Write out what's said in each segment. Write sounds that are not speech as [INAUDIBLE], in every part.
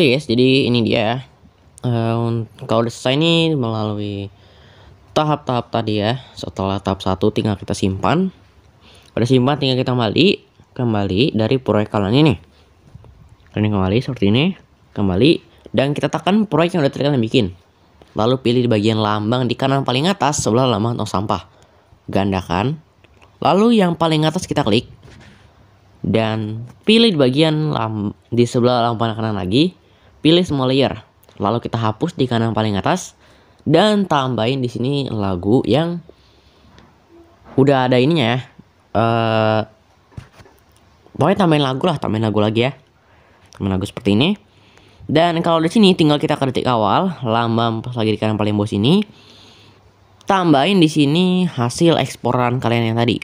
okay guys, jadi ini dia. Uh, kalau udah selesai nih melalui tahap-tahap tadi ya. Setelah tahap 1 tinggal kita simpan. Pada simpan tinggal kita kembali kembali dari proyek kalian ini. Ini kembali seperti ini, kembali dan kita tekan proyek yang udah kalian bikin. Lalu pilih di bagian lambang di kanan paling atas sebelah lambang tong sampah. Gandakan. Lalu yang paling atas kita klik dan pilih di bagian lam di sebelah lambang kanan lagi Pilih semua layer, lalu kita hapus di kanan paling atas dan tambahin di sini lagu yang udah ada ininya ya. Uh, pokoknya tambahin lagu lah, tambahin lagu lagi ya. Tambahin lagu seperti ini. Dan kalau di sini tinggal kita ketik awal, lambang pas lagi di kanan paling bawah sini. Tambahin di sini hasil eksporan kalian yang tadi.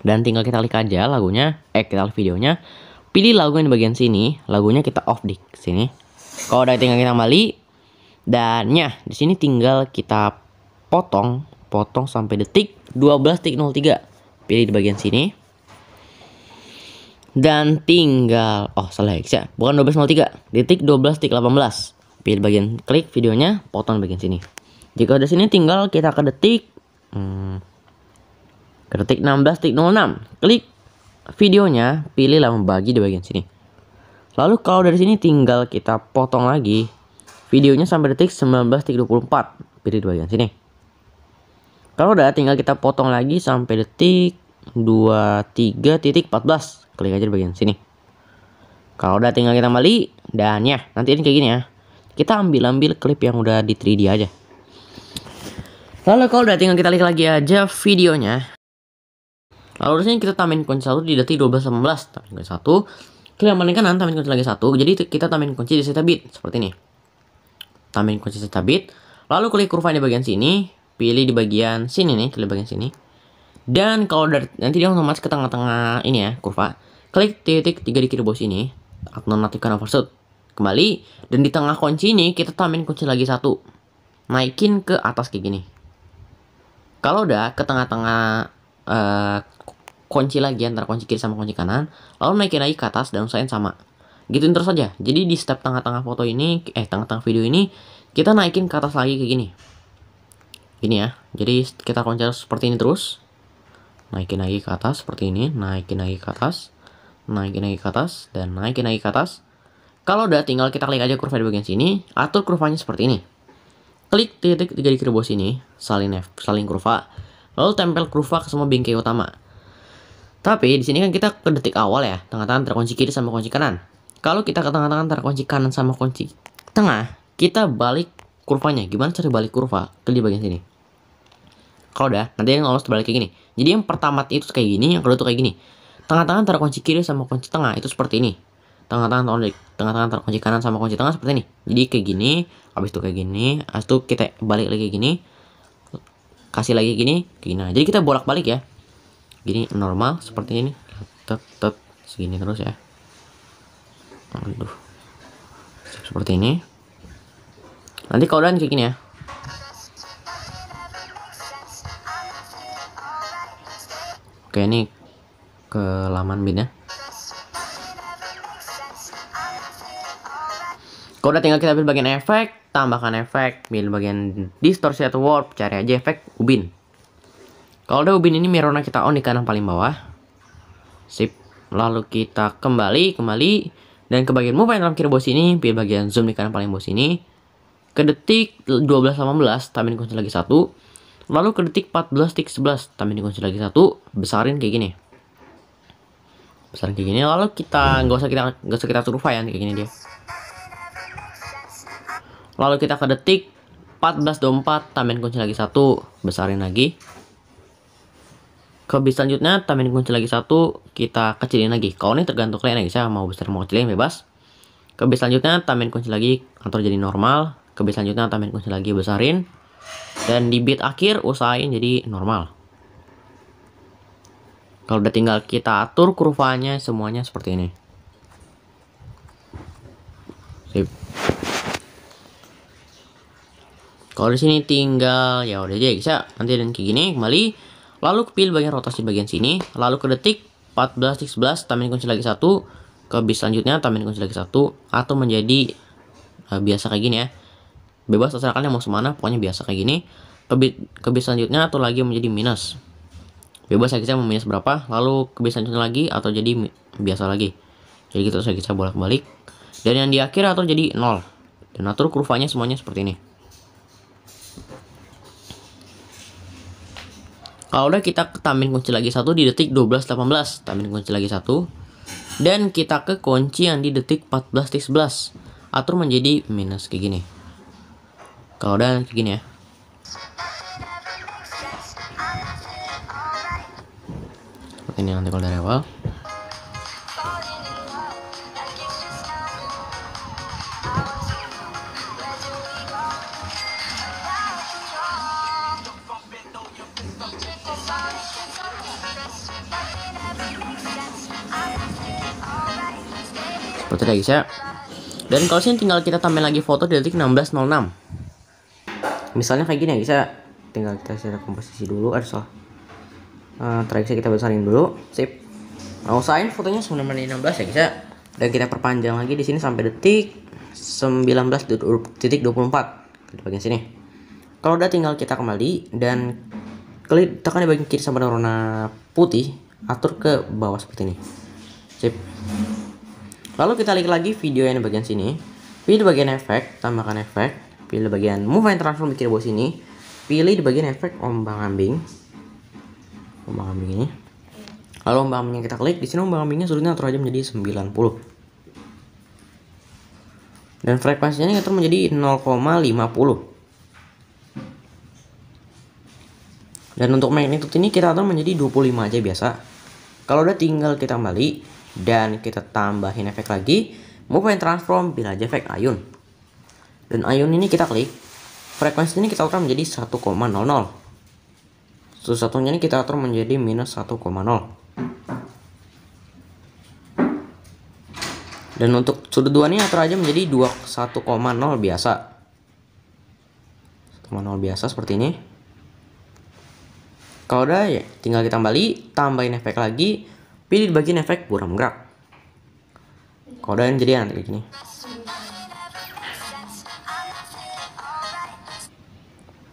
Dan tinggal kita klik aja lagunya, eh kita klik videonya. Pilih lagu yang di bagian sini, lagunya kita off di sini. Kalau udah tinggal kita kembali dan ya, di sini tinggal kita potong, potong sampai detik 12.03. Pilih di bagian sini. Dan tinggal oh salah ya, bukan 12.03, detik 12.18. Pilih bagian klik videonya, potong di bagian sini. Jika udah sini tinggal kita ke detik hmm, ke detik 16.06. Klik videonya, pilihlah membagi di bagian sini. Lalu kalau dari sini tinggal kita potong lagi videonya sampai detik 19.24, pilih di bagian sini. Kalau udah tinggal kita potong lagi sampai detik 23.14, klik aja di bagian sini. Kalau udah tinggal kita balik dan ya, nanti ini kayak gini ya. Kita ambil-ambil klip yang udah di 3D aja. Lalu kalau udah tinggal kita klik lagi aja videonya. Lalu harusnya kita tambahin kunci 1 di detik 12.18. Tambahin kunci 1. Klik yang paling kanan, tambahin kunci lagi 1. Jadi kita tambahin kunci di setabit. Seperti ini. Tambahin kunci setabit. Lalu klik kurva di bagian sini. Pilih di bagian sini nih. Klik bagian sini. Dan kalau dari, nanti dia langsung masuk ke tengah-tengah ini ya, kurva. Klik titik 3 di kiri bawah sini. Aknonatifkan overshoot. Kembali. Dan di tengah kunci ini, kita tambahin kunci lagi satu. Naikin ke atas kayak gini. Kalau udah ke tengah-tengah eh, kunci lagi antara kunci kiri sama kunci kanan, lalu naikin lagi ke atas dan usahain sama. gitu terus aja. Jadi di step tengah-tengah foto ini, eh tengah-tengah video ini, kita naikin ke atas lagi kayak gini. ini ya. Jadi kita kunci seperti ini terus. Naikin lagi ke atas seperti ini, naikin lagi ke atas, naikin lagi ke atas, dan naikin lagi ke atas. Kalau udah tinggal kita klik aja kurva di bagian sini, atur kurvanya seperti ini. Klik titik tiga di kiri bawah sini, salin, salin kurva, lalu tempel kurva ke semua bingkai utama. Tapi di sini kan kita ke detik awal ya, tengah tangan terkunci kiri sama kunci kanan. Kalau kita ke tengah tangan terkunci kanan sama kunci tengah, kita balik kurvanya. Gimana cari balik kurva ke di bagian sini? Kalau udah, nanti yang lolos terbalik kayak gini. Jadi yang pertama itu kayak gini, yang kedua itu kayak gini. tengah tangan terkunci kiri sama kunci tengah itu seperti ini. tengah tangan terkunci tengah tangan terkunci kanan sama kunci tengah seperti ini. Jadi kayak gini, habis itu kayak gini, habis itu kita balik lagi kayak gini. Kasih lagi gini, kayak gini. Jadi kita bolak-balik ya gini normal seperti ini tet tet segini terus ya aduh seperti ini nanti kalau udah kayak gini ya oke ini ke laman bin ya kalau udah tinggal kita pilih bagian efek tambahkan efek pilih bagian distorsi atau warp cari aja efek ubin kalau udah ubin ini mirrornya kita on di kanan paling bawah. Sip. Lalu kita kembali, kembali. Dan ke bagian move dalam kiri bos ini, Pilih bagian zoom di kanan paling bos ini. Ke detik 12.18, tambahin kunci lagi satu. Lalu ke detik 14, 11, tambahin kunci lagi satu. Besarin kayak gini. Besarin kayak gini. Lalu kita, nggak usah kita, nggak usah kita survei ya, kayak gini dia. Lalu kita ke detik 14.24, tambahin kunci lagi satu. Besarin lagi ke bis selanjutnya tambahin kunci lagi satu kita kecilin lagi kalau ini tergantung kalian ya Saya mau besar mau kecilin ya, bebas ke bis selanjutnya tambahin kunci lagi atau jadi normal ke selanjutnya tambahin kunci lagi besarin dan di bit akhir usahain jadi normal kalau udah tinggal kita atur kurvanya semuanya seperti ini sip kalau di sini tinggal ya udah aja bisa ya. nanti dan kayak gini kembali Lalu ke pilih bagian rotasi bagian sini, lalu ke detik 14 11 tambahin kunci lagi satu ke bis selanjutnya tambahin kunci lagi satu atau menjadi uh, biasa kayak gini ya. Bebas terserah kalian mau semana, pokoknya biasa kayak gini. Ke bis, ke bis selanjutnya atau lagi menjadi minus. Bebas saya mau minus berapa, lalu ke bis selanjutnya lagi atau jadi biasa lagi. Jadi kita gitu, saya bolak-balik. Dan yang di akhir atau jadi nol. Dan atur kurvanya semuanya seperti ini. Kalau udah kita ke tambahin kunci lagi satu di detik 12.18, tambahin kunci lagi satu. Dan kita ke kunci yang di detik 14.11. Atur menjadi minus kayak gini. Kalau udah kayak gini ya. Ini nanti kalau dari awal. Oke guys ya. Dan kalau sini tinggal kita tambah lagi foto di detik 16.06. Misalnya kayak gini ya guys ya. Tinggal kita share komposisi dulu ada soal. Uh, kita besarin dulu. Sip. Nah, sign fotonya sebelum menit 16 ya guys ya. Dan kita perpanjang lagi di sini sampai detik 19.24 di bagian sini. Kalau udah tinggal kita kembali dan klik tekan di bagian kiri sama warna putih, atur ke bawah seperti ini. Sip. Lalu kita klik lagi video yang di bagian sini. Pilih di bagian efek, tambahkan efek. Pilih di bagian move and transform di kiri bawah sini. Pilih di bagian efek ombang ambing. Ombang ambing ini. Lalu ombang ambingnya kita klik. Di sini ombang ambingnya sudutnya atur aja menjadi 90. Dan frekuensinya ini atur menjadi 0,50. Dan untuk magnitude ini kita atur menjadi 25 aja biasa. Kalau udah tinggal kita kembali dan kita tambahin efek lagi movement transform bila aja efek ayun dan ayun ini kita klik frekuensi ini kita atur menjadi 1,00 satu satunya ini kita atur menjadi minus 1,0 dan untuk sudut dua ini atur aja menjadi 2 1,0 biasa 1,0 biasa seperti ini kalau udah ya tinggal kita kembali tambahin efek lagi Pilih bagian efek buram gerak. Kode yang nanti kayak gini.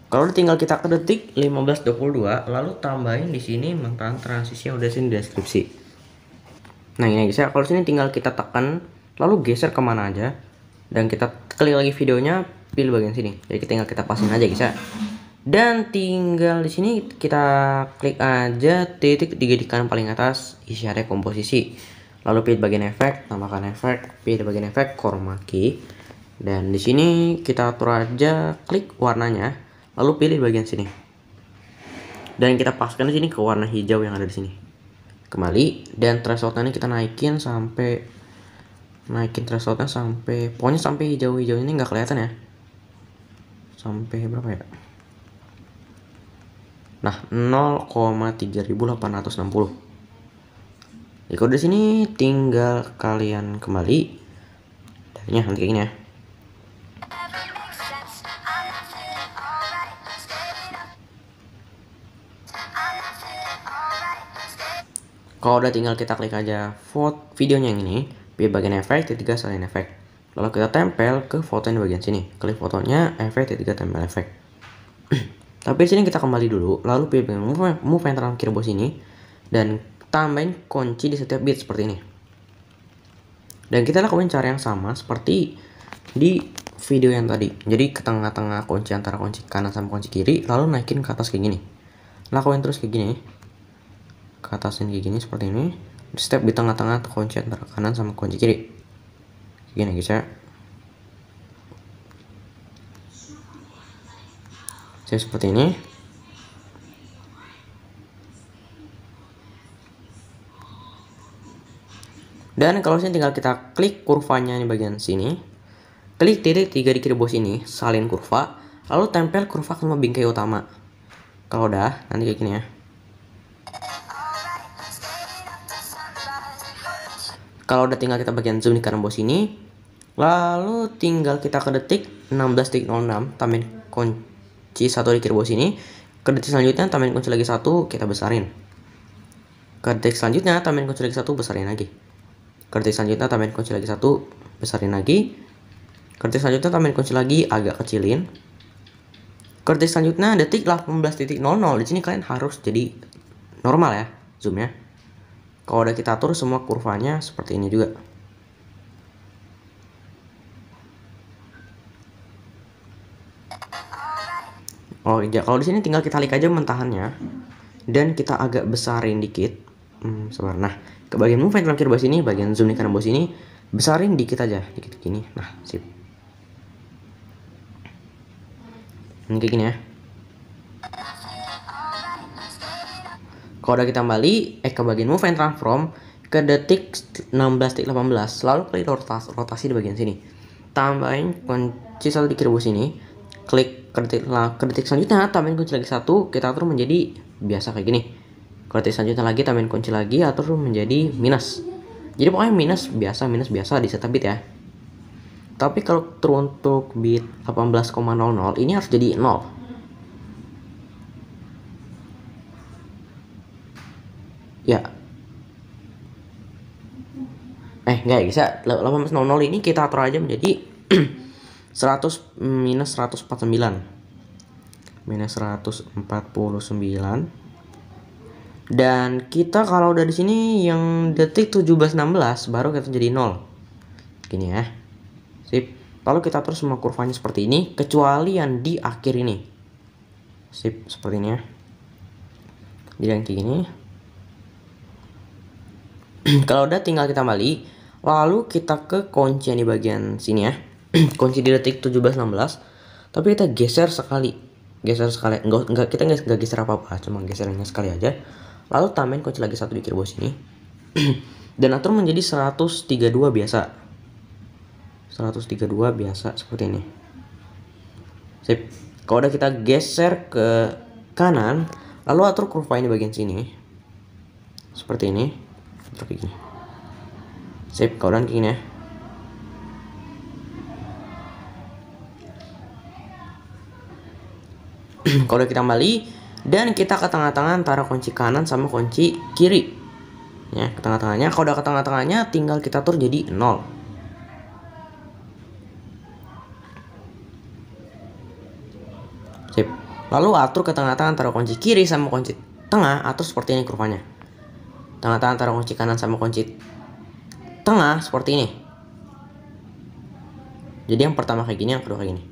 Kalau tinggal kita ke detik 15.22, lalu tambahin di sini mengkan transisi yang udah sini di deskripsi. Nah ini guys ya, kalau sini tinggal kita tekan, lalu geser kemana aja, dan kita klik lagi videonya, pilih bagian sini. Jadi kita tinggal kita pasin aja guys ya dan tinggal di sini kita klik aja titik tiga di kanan paling atas isi area komposisi lalu pilih bagian efek tambahkan efek pilih bagian efek chroma key dan di sini kita atur aja klik warnanya lalu pilih bagian sini dan kita paskan di sini ke warna hijau yang ada di sini kembali dan thresholdnya ini kita naikin sampai naikin thresholdnya sampai pokoknya sampai hijau-hijau ini nggak kelihatan ya sampai berapa ya Nah, 0,3860. Jadi kalau di sini tinggal kalian kembali. ya nanti kayak ya. Kalau udah tinggal kita klik aja foto videonya yang ini, di bagian efek, titik salin efek. Lalu kita tempel ke foto yang di bagian sini. Klik fotonya, efek titik tempel efek. [CLEARS THROAT] Tapi di sini kita kembali dulu, lalu pilih move, move yang terang kiri bawah sini, dan tambahin kunci di setiap bit seperti ini. Dan kita lakukan cara yang sama seperti di video yang tadi. Jadi ke tengah-tengah kunci antara kunci kanan sama kunci kiri, lalu naikin ke atas kayak gini. Lakuin terus kayak gini. Ke atasin kayak gini seperti ini. Step di tengah-tengah kunci antara kanan sama kunci kiri. Kayak gini guys ya. jadi seperti ini dan kalau sini tinggal kita klik kurvanya di bagian sini klik titik tiga di kiri bawah sini salin kurva lalu tempel kurva ke bingkai utama kalau udah nanti kayak gini ya kalau udah tinggal kita bagian zoom di kanan bawah sini lalu tinggal kita ke detik 16.06 tambahin C1 kiri bawah sini ke detik selanjutnya tambahin kunci lagi satu kita besarin ke detik selanjutnya tambahin kunci lagi satu besarin lagi ke detik selanjutnya tambahin kunci lagi satu besarin lagi ke detik selanjutnya tambahin kunci lagi agak kecilin ke detik selanjutnya detik 18.00 di sini kalian harus jadi normal ya zoomnya kalau udah kita atur semua kurvanya seperti ini juga kalau ya, kalau di sini tinggal kita lihat aja mentahannya dan kita agak besarin dikit hmm, nah ke bagian move and capture bawah sini bagian zoom di kanan bawah sini besarin dikit aja dikit gini nah sip ini kayak gini ya kalau udah kita kembali eh ke bagian move and transform ke detik 16 detik 18 lalu klik rotasi, rotasi di bagian sini tambahin kunci satu di kiri bawah sini klik kritik nah, kritik selanjutnya tambahin kunci lagi satu kita atur menjadi biasa kayak gini kritik selanjutnya lagi tambahin kunci lagi atur menjadi minus jadi pokoknya minus biasa minus biasa di setup bit ya tapi kalau teruntuk bit 18,00 ini harus jadi 0 ya eh nggak bisa 18,00 ini kita atur aja menjadi [CLEARS THROAT] 100 mm, minus 149 minus 149 dan kita kalau udah di sini yang detik 1716 baru kita jadi 0 gini ya sip lalu kita terus semua kurvanya seperti ini kecuali yang di akhir ini sip seperti ini ya jadi yang kayak gini [CLEARS THROAT] kalau udah tinggal kita balik lalu kita ke kunci yang di bagian sini ya [CLEARS THROAT] kunci di detik 17-16 tapi kita geser sekali geser sekali enggak, enggak kita enggak, enggak geser apa-apa cuma gesernya sekali aja lalu tamen kunci lagi satu di kiri bawah sini [CLEARS THROAT] dan atur menjadi 132 biasa 132 biasa seperti ini sip kalau udah kita geser ke kanan lalu atur kurva ini bagian sini seperti ini seperti ini sip kalau udah kayak gini ya [CLEARS THROAT] kalau kita kembali dan kita ke tengah-tengah antara kunci kanan sama kunci kiri ya ke tengah-tengahnya kalau udah ke tengah-tengahnya tinggal kita tur jadi nol. Sip. lalu atur ke tengah-tengah antara kunci kiri sama kunci tengah atau seperti ini kurvanya tengah-tengah antara kunci kanan sama kunci tengah seperti ini jadi yang pertama kayak gini yang kedua kayak gini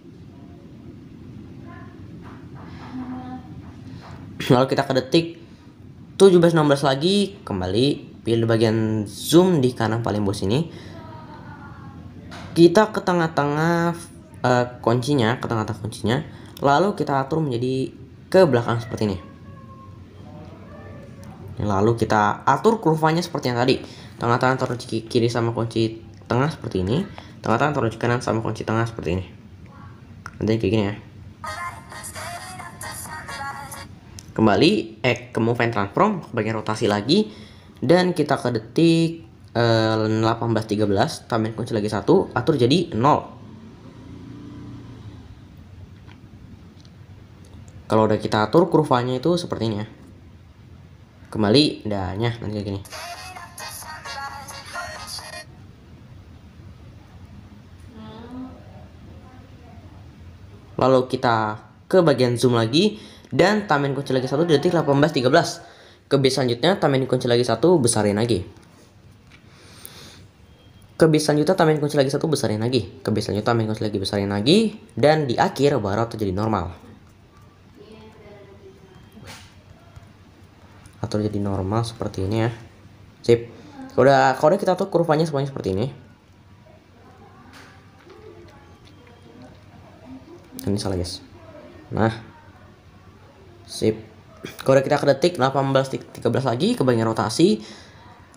lalu kita ke detik 17 lagi kembali pilih bagian zoom di kanan paling bawah sini kita ke tengah-tengah uh, kuncinya ke tengah-tengah kuncinya lalu kita atur menjadi ke belakang seperti ini lalu kita atur kurvanya seperti yang tadi tengah-tengah taruh di kiri sama kunci tengah seperti ini tengah-tengah taruh di kanan sama kunci tengah seperti ini nanti kayak gini ya Kembali X eh, ke move and transform bagian rotasi lagi dan kita ke detik eh, 18.13 tambahin kunci lagi satu atur jadi 0. Kalau udah kita atur kurvanya itu seperti ini ya. Kembali dahnya nanti kayak gini. Lalu kita ke bagian zoom lagi dan tambahin kunci lagi satu di detik 18.13. Kebis selanjutnya tambahin kunci lagi satu besarin lagi. Kebis selanjutnya tambahin kunci lagi satu besarin lagi. Kebis selanjutnya tambahin kunci lagi besarin lagi. Dan di akhir baru terjadi normal. Atau jadi normal seperti ini ya. Sip. Udah, kalau kita tuh kurvanya semuanya seperti ini. Ini salah guys. Nah, Sip. Kalau kita ke detik 18 13 lagi ke banyak rotasi.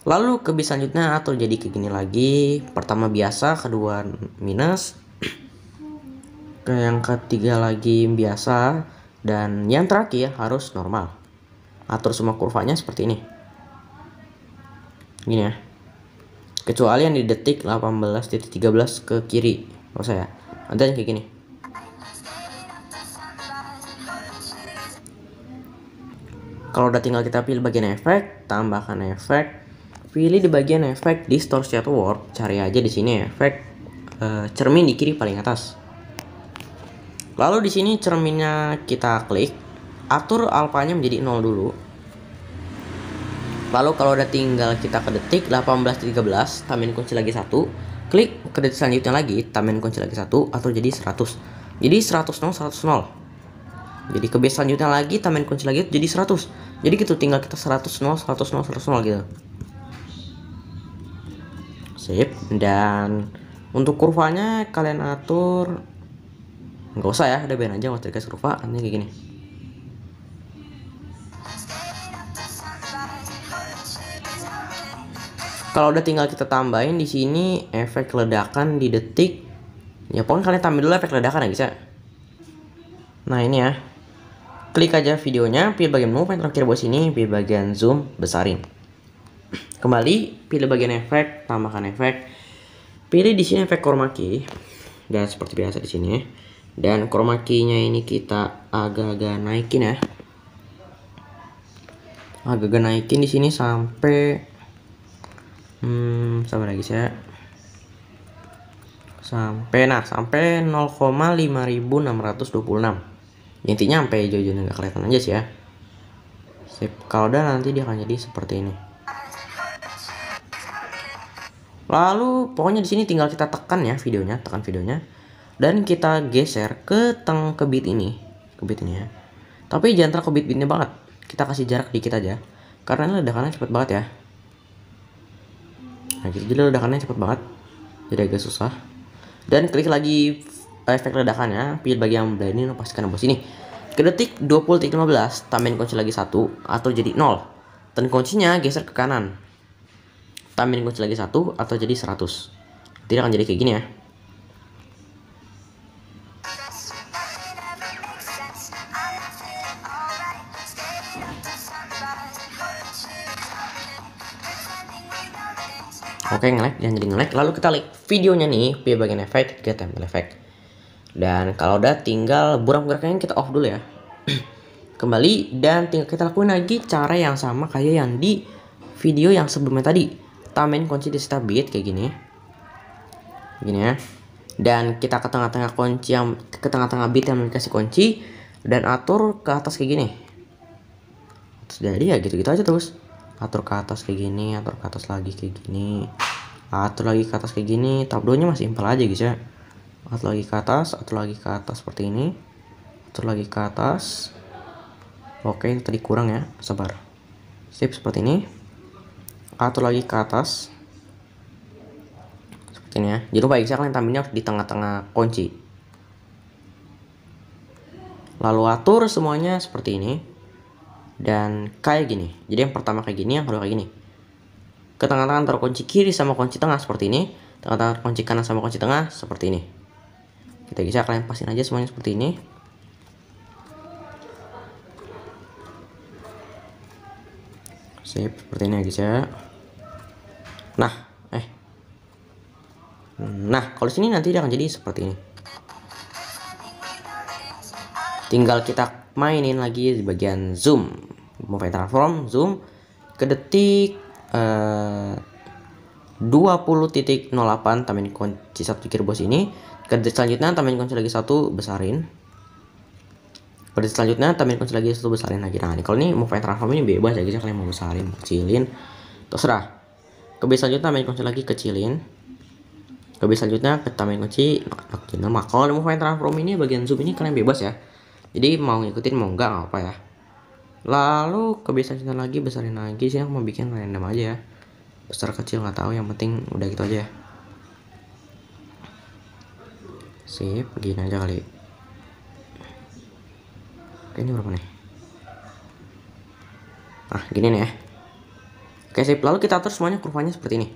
Lalu ke bis selanjutnya atau jadi kayak gini lagi. Pertama biasa, kedua minus. [CLEARS THROAT] Ke yang ketiga lagi biasa dan yang terakhir ya, harus normal. Atur semua kurvanya seperti ini. Gini ya. Kecuali yang di detik 18 18.13 ke kiri. Maksud saya. Nanti kayak gini. Kalau udah tinggal kita pilih bagian efek, tambahkan efek, pilih di bagian efek distort atau warp, cari aja di sini efek uh, cermin di kiri paling atas. Lalu di sini cerminnya kita klik, atur alfanya menjadi nol dulu. Lalu kalau udah tinggal kita ke detik 18.13, tambahin kunci lagi satu, klik ke detik selanjutnya lagi, tambahin kunci lagi satu, atur jadi 100. Jadi 100 0 100 nol jadi ke base selanjutnya lagi tambahin kunci lagi jadi 100 jadi gitu tinggal kita 100 0 100 0 100 0 gitu sip dan untuk kurvanya kalian atur nggak usah ya ada biarin aja nggak usah kurva ini kayak gini kalau udah tinggal kita tambahin di sini efek ledakan di detik ya pokoknya kalian tambahin dulu efek ledakan ya guys ya nah ini ya klik aja videonya, pilih bagian move. yang terakhir bos ini pilih bagian zoom, besarin. Kembali, pilih bagian efek, tambahkan efek. Pilih di sini efek chroma key. Dan seperti biasa di sini. Dan chroma key-nya ini kita agak-agak naikin ya. Agak-agak naikin di sini sampai hmm, sama lagi saya sampai nah sampai 0,5626 intinya sampai Jojo nggak kelihatan aja sih ya sip kalau udah nanti dia akan jadi seperti ini lalu pokoknya di sini tinggal kita tekan ya videonya tekan videonya dan kita geser ke teng ke bit ini ke bit ini ya tapi jangan terlalu bit bitnya banget kita kasih jarak dikit aja karena ini ledakannya cepet banget ya nah gitu jadi ledakannya cepet banget jadi agak susah dan klik lagi Eh, efek ledakannya pilih bagian blinding pastikan bos ini ke detik 20.15 tambahin kunci lagi satu atau jadi nol dan kuncinya geser ke kanan tambahin kunci lagi satu atau jadi 100 tidak akan jadi kayak gini ya Oke, nge ngelag, jangan jadi nge Lalu kita like videonya nih, pilih bagian efek, get temple efek dan kalau udah tinggal buram geraknya kita off dulu ya. [CLEARS THROAT] Kembali dan tinggal kita lakuin lagi cara yang sama kayak yang di video yang sebelumnya tadi. tamen kunci di setiap beat kayak gini. Gini ya. Dan kita ke tengah-tengah kunci yang ke tengah-tengah beat yang dikasih kunci dan atur ke atas kayak gini. Jadi ya gitu-gitu aja terus. Atur ke atas kayak gini, atur ke atas lagi kayak gini. Atur lagi ke atas kayak gini. Tablonya masih impel aja gitu ya atur lagi ke atas atur lagi ke atas seperti ini atur lagi ke atas oke tadi kurang ya sabar sip seperti ini atur lagi ke atas seperti ini ya jadi lupa bisa kalian tampilnya di tengah-tengah kunci lalu atur semuanya seperti ini dan kayak gini jadi yang pertama kayak gini yang kedua kayak gini ke tengah-tengah kunci kiri sama kunci tengah seperti ini tengah-tengah kunci kanan sama kunci tengah seperti ini kita bisa kalian pasin aja semuanya seperti ini sip seperti ini ya guys ya nah eh nah kalau sini nanti dia akan jadi seperti ini tinggal kita mainin lagi di bagian zoom mau transform zoom ke detik eh, 20.08 tambahin kunci satu kirbos ini kerja selanjutnya tambahin kunci lagi satu besarin kerja selanjutnya tambahin kunci lagi satu besarin lagi nah ini kalau ini move and transform ini bebas ya guys kalian mau besarin kecilin terserah kebis selanjutnya tambahin kunci lagi kecilin kebis selanjutnya tambahin kunci makin nah, kalau move and transform ini bagian zoom ini kalian bebas ya jadi mau ngikutin mau enggak nggak apa ya lalu kebiasaan lagi besarin lagi sih aku mau bikin random aja ya besar kecil nggak tahu yang penting udah gitu aja ya sip gini aja kali oke ini berapa nih nah gini nih ya oke sip lalu kita atur semuanya kurvanya seperti ini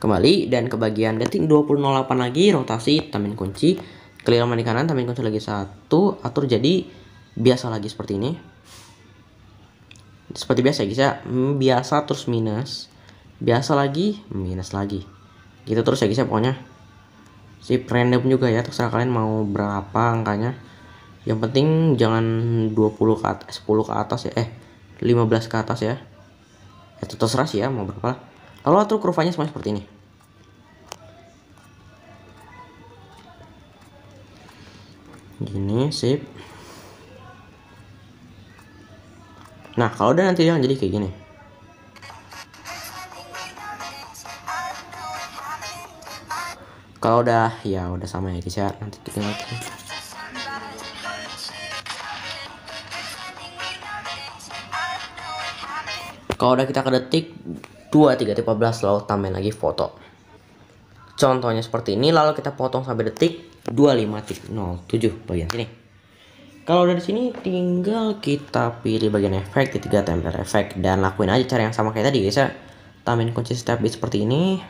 kembali dan ke bagian detik 20.08 lagi rotasi tambahin kunci keliru di kanan tambahin kunci lagi satu atur jadi biasa lagi seperti ini seperti biasa bisa ya, ya. hmm, biasa terus minus biasa lagi minus lagi gitu terus ya guys ya pokoknya si random juga ya terserah kalian mau berapa angkanya yang penting jangan 20 ke atas 10 ke atas ya eh 15 ke atas ya itu terserah sih ya mau berapa lah lalu atur kurvanya semua seperti ini gini sip nah kalau udah nanti ya, jadi kayak gini kalau udah ya udah sama ya guys ya nanti kita lagi kalau udah kita ke detik 2 3 14 lalu tambahin lagi foto contohnya seperti ini lalu kita potong sampai detik 25.07 bagian sini kalau dari sini tinggal kita pilih bagian efek di tiga template efek dan lakuin aja cara yang sama kayak tadi guys ya tambahin kunci step seperti ini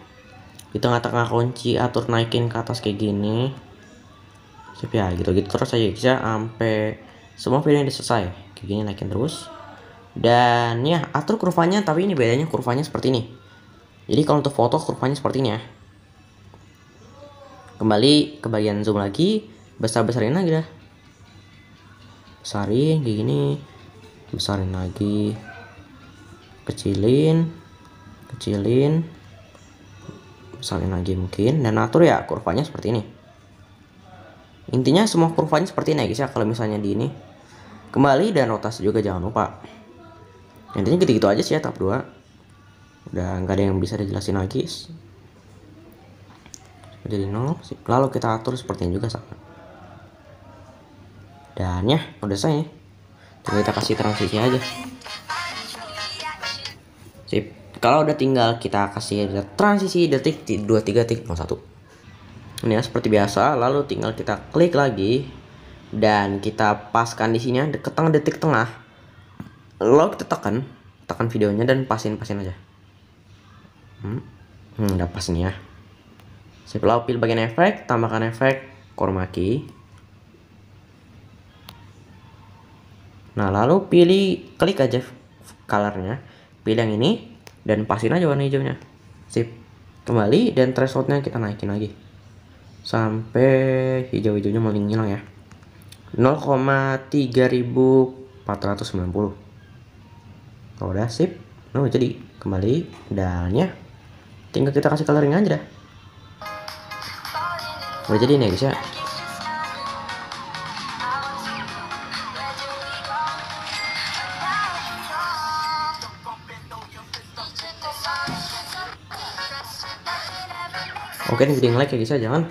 di tengah-tengah kunci atur naikin ke atas kayak gini tapi ya gitu-gitu terus aja bisa sampai semua videonya ini selesai kayak gini naikin terus dan ya atur kurvanya tapi ini bedanya kurvanya seperti ini jadi kalau untuk foto kurvanya seperti ini ya kembali ke bagian zoom lagi besar-besarin lagi dah besarin kayak gini besarin lagi kecilin kecilin salin lagi mungkin dan atur ya kurvanya seperti ini intinya semua kurvanya seperti ini ya guys ya kalau misalnya di ini kembali dan rotasi juga jangan lupa intinya gitu-gitu aja sih ya tahap 2 udah nggak ada yang bisa dijelasin lagi jadi nol lalu kita atur seperti ini juga sama dan ya udah selesai ya. kita kasih transisi aja sip kalau udah tinggal kita kasih transisi detik 2 3 detik 01 ini ya seperti biasa lalu tinggal kita klik lagi dan kita paskan di sini ya, ke tengah detik tengah lalu kita tekan tekan videonya dan pasin pasin aja hmm, hmm udah pas nih ya setelah pilih bagian efek tambahkan efek chroma key nah lalu pilih klik aja colornya pilih yang ini dan pasin aja warna hijaunya sip kembali dan thresholdnya kita naikin lagi sampai hijau-hijaunya mulai hilang ya 0,3490 kalau udah sip no oh, jadi kembali dalnya tinggal kita kasih coloring aja dah udah jadi nih guys ya Oke, ini video like ya guys ya, jangan.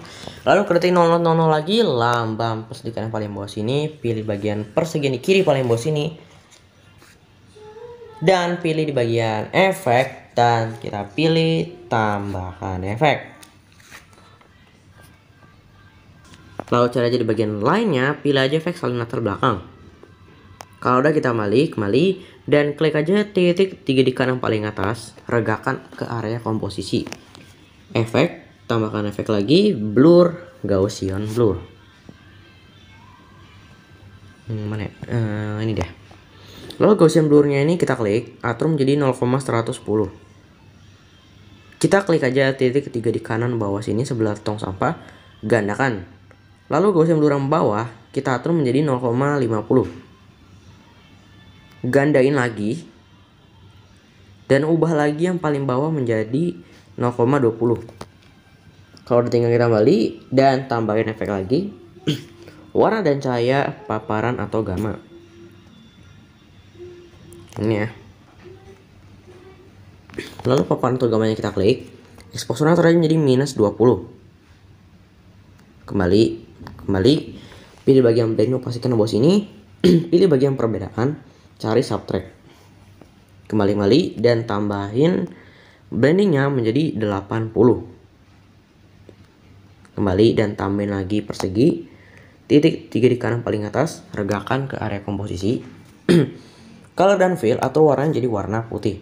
Lalu ketik 0000 lagi, lambang yang paling bawah sini, pilih bagian persegian di kiri paling bawah sini. Dan pilih di bagian efek dan kita pilih tambahan efek. Lalu cari aja di bagian lainnya, pilih aja efek salinan terbelakang. Kalau udah kita balik, kembali dan klik aja titik tiga di kanan paling atas, regakan ke area komposisi. Efek tambahkan efek lagi blur Gaussian blur hmm, mana ya? uh, ini deh lalu Gaussian blurnya ini kita klik atur menjadi 0,110 kita klik aja titik ketiga di kanan bawah sini sebelah tong sampah gandakan lalu Gaussian blur yang bawah kita atur menjadi 0,50 gandain lagi dan ubah lagi yang paling bawah menjadi 0,20 kalau ditinggal kita kembali dan tambahin efek lagi, [CLEARS THROAT] warna dan cahaya paparan atau gamma. Ini ya. Lalu paparan atau gamanya kita klik, exposure-nya jadi minus 20. Kembali, kembali, pilih bagian blank pastikan bawah sini, [CLEARS THROAT] pilih bagian perbedaan, cari subtract kembali-kembali dan tambahin blendingnya menjadi 80 Kembali dan tambahin lagi persegi. Titik tiga di kanan paling atas, regakan ke area komposisi. [CLEARS THROAT] Color dan fill atau warna jadi warna putih.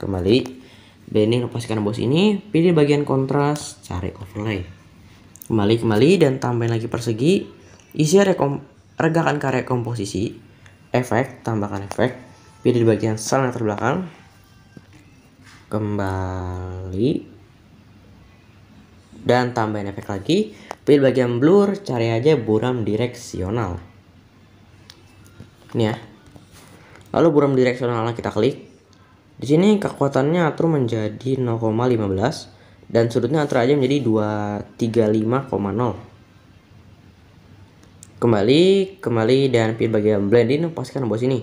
Kembali, blending lepaskan bos ini, pilih bagian kontras, cari overlay. Kembali, kembali, dan tambahin lagi persegi. Isi area rekom regakan ke area komposisi, efek, tambahkan efek, pilih di bagian sana terbelakang, kembali, dan tambahin efek lagi pilih bagian blur cari aja buram direksional ini ya lalu buram direksional kita klik di sini kekuatannya atur menjadi 0,15 dan sudutnya atur aja menjadi 235,0 kembali kembali dan pilih bagian blending pastikan bos ini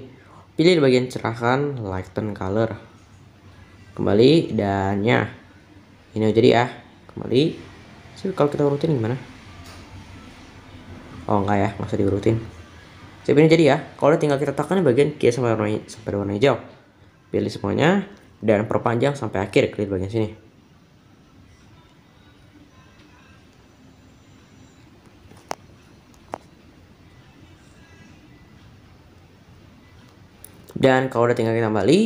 pilih bagian cerahkan lighten color kembali dan ya ini jadi ya kembali kalau kita urutin gimana? Oh enggak ya, nggak usah diurutin. ini jadi ya, kalau tinggal kita tekan bagian kiri sampai warna, sampai warna hijau. Pilih semuanya dan perpanjang sampai akhir, klik bagian sini. Dan kalau udah tinggal kita kembali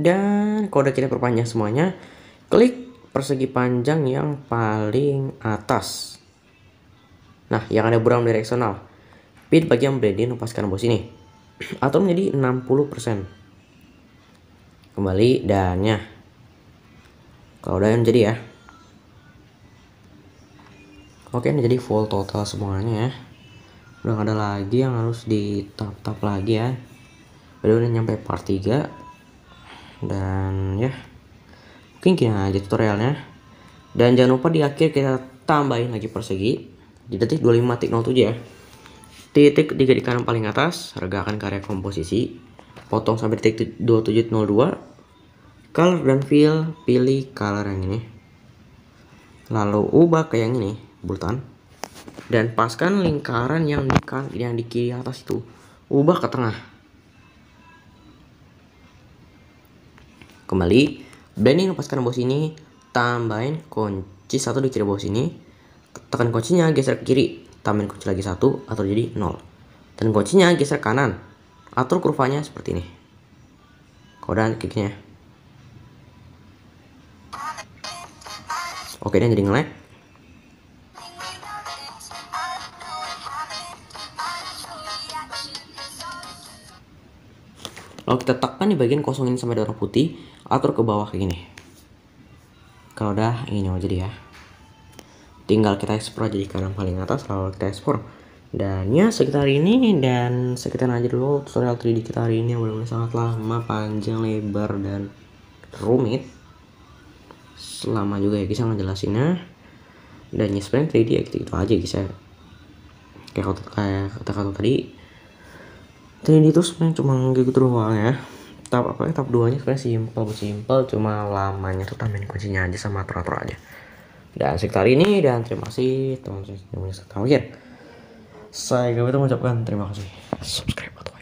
dan kalau udah kita perpanjang semuanya, klik persegi panjang yang paling atas. Nah, yang ada buram direksional. Pit bagian yang blending lepaskan bos ini. [CLEARS THROAT] Atau menjadi 60%. Kembali dannya. Kalau yang jadi ya. Oke, ini jadi full total semuanya ya. Udah ada lagi yang harus ditap-tap lagi ya. Udah, udah nyampe part 3. Dan ya, linkin aja ya, tutorialnya dan jangan lupa di akhir kita tambahin lagi persegi di detik 25.07 ya titik tiga di kanan paling atas regakan karya komposisi potong sampai detik 2702 color dan fill pilih color yang ini lalu ubah ke yang ini bulatan dan paskan lingkaran yang di kan yang di kiri atas itu ubah ke tengah kembali Benny lepaskan bos ini tambahin kunci satu di kiri bos ini tekan kuncinya geser ke kiri, tambahin kunci lagi satu atau jadi nol Dan kuncinya geser kanan, atur kurvanya seperti ini. Kodan kicknya. Oke, dan jadi ngelag. Lalu kita tekan di bagian kosong ini sampai darah putih, atur ke bawah kayak gini kalau udah ini mau jadi ya tinggal kita ekspor jadi kanan paling atas lalu kita ekspor dan ya sekitar ini dan sekitar aja dulu tutorial 3D kita hari ini yang belum sangat lama panjang lebar dan rumit selama juga ya bisa ngejelasinnya dan ya sebenernya 3D ya gitu, -gitu aja bisa ya. kayak kata kayak kata, tadi 3D itu sebenernya cuma gitu doang ya tahap apa tahap dua nya sebenarnya simpel, simple cuma lamanya tuh tambahin kuncinya aja sama atur aja dan sekitar ini dan terima kasih teman-teman yang sudah saya kembali mengucapkan terima kasih subscribe atau